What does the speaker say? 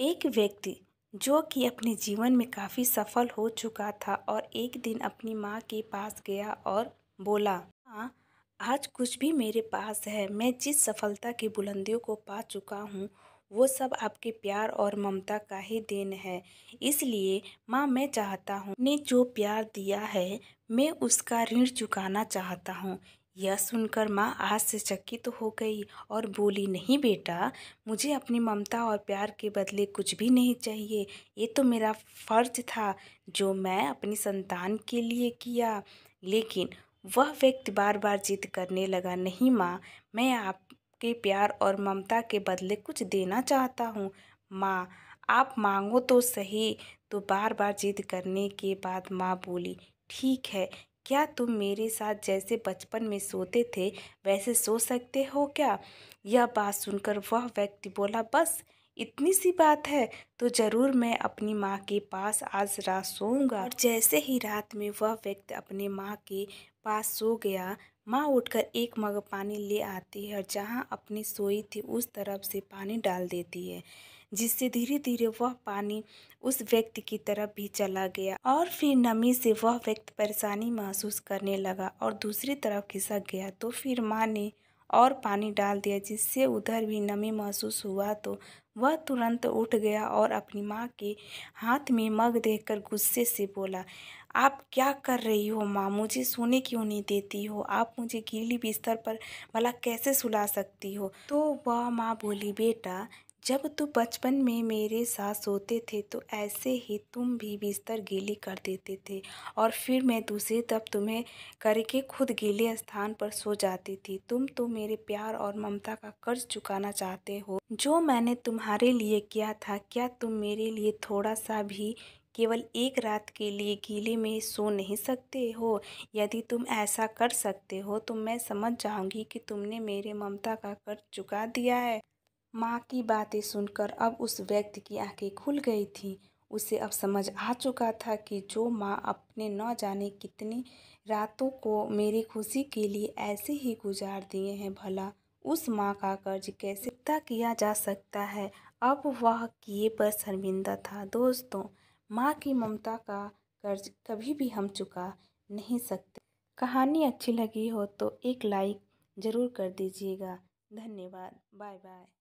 एक व्यक्ति जो कि अपने जीवन में काफ़ी सफल हो चुका था और एक दिन अपनी माँ के पास गया और बोला हाँ आज कुछ भी मेरे पास है मैं जिस सफलता की बुलंदियों को पा चुका हूँ वो सब आपके प्यार और ममता का ही देन है इसलिए माँ मैं चाहता हूँ ने जो प्यार दिया है मैं उसका ऋण चुकाना चाहता हूँ यह सुनकर माँ आज से तो हो गई और बोली नहीं बेटा मुझे अपनी ममता और प्यार के बदले कुछ भी नहीं चाहिए ये तो मेरा फर्ज था जो मैं अपनी संतान के लिए किया लेकिन वह व्यक्ति बार बार जिद करने लगा नहीं माँ मैं आपके प्यार और ममता के बदले कुछ देना चाहता हूँ माँ आप मांगो तो सही तो बार बार जिद करने के बाद माँ बोली ठीक है क्या तुम मेरे साथ जैसे बचपन में सोते थे वैसे सो सकते हो क्या यह बात सुनकर वह व्यक्ति बोला बस इतनी सी बात है तो ज़रूर मैं अपनी माँ के पास आज रात सोऊंगा और जैसे ही रात में वह व्यक्ति अपने माँ के पास सो गया माँ उठकर एक मग पानी ले आती है और जहाँ अपनी सोई थी उस तरफ से पानी डाल देती है जिससे धीरे धीरे वह पानी उस व्यक्ति की तरफ भी चला गया और फिर नमी से वह व्यक्ति परेशानी महसूस करने लगा और दूसरी तरफ खिसक गया तो फिर माँ ने और पानी डाल दिया जिससे उधर भी नमी महसूस हुआ तो वह तुरंत उठ गया और अपनी माँ के हाथ में मग देखकर गुस्से से बोला आप क्या कर रही हो माँ मुझे सोने क्यों नहीं देती हो आप मुझे गीली बिस्तर पर भला कैसे सुला सकती हो तो वह माँ बोली बेटा जब तू तो बचपन में मेरे साथ सोते थे तो ऐसे ही तुम भी बिस्तर गीली कर देते थे और फिर मैं दूसरी तरफ तुम्हें करके खुद गीले स्थान पर सो जाती थी तुम तो मेरे प्यार और ममता का कर्ज चुकाना चाहते हो जो मैंने तुम्हारे लिए किया था क्या तुम मेरे लिए थोड़ा सा भी केवल एक रात के लिए गीले में सो नहीं सकते हो यदि तुम ऐसा कर सकते हो तो मैं समझ जाऊंगी कि तुमने मेरे ममता का कर्ज चुका दिया है माँ की बातें सुनकर अब उस व्यक्ति की आंखें खुल गई थीं उसे अब समझ आ चुका था कि जो माँ अपने न जाने कितनी रातों को मेरी खुशी के लिए ऐसे ही गुजार दिए हैं भला उस माँ का कर्ज कैसे तय किया जा सकता है अब वह किए पर शर्मिंदा था दोस्तों माँ की ममता का कर्ज कभी भी हम चुका नहीं सकते कहानी अच्छी लगी हो तो एक लाइक ज़रूर कर दीजिएगा धन्यवाद बाय बाय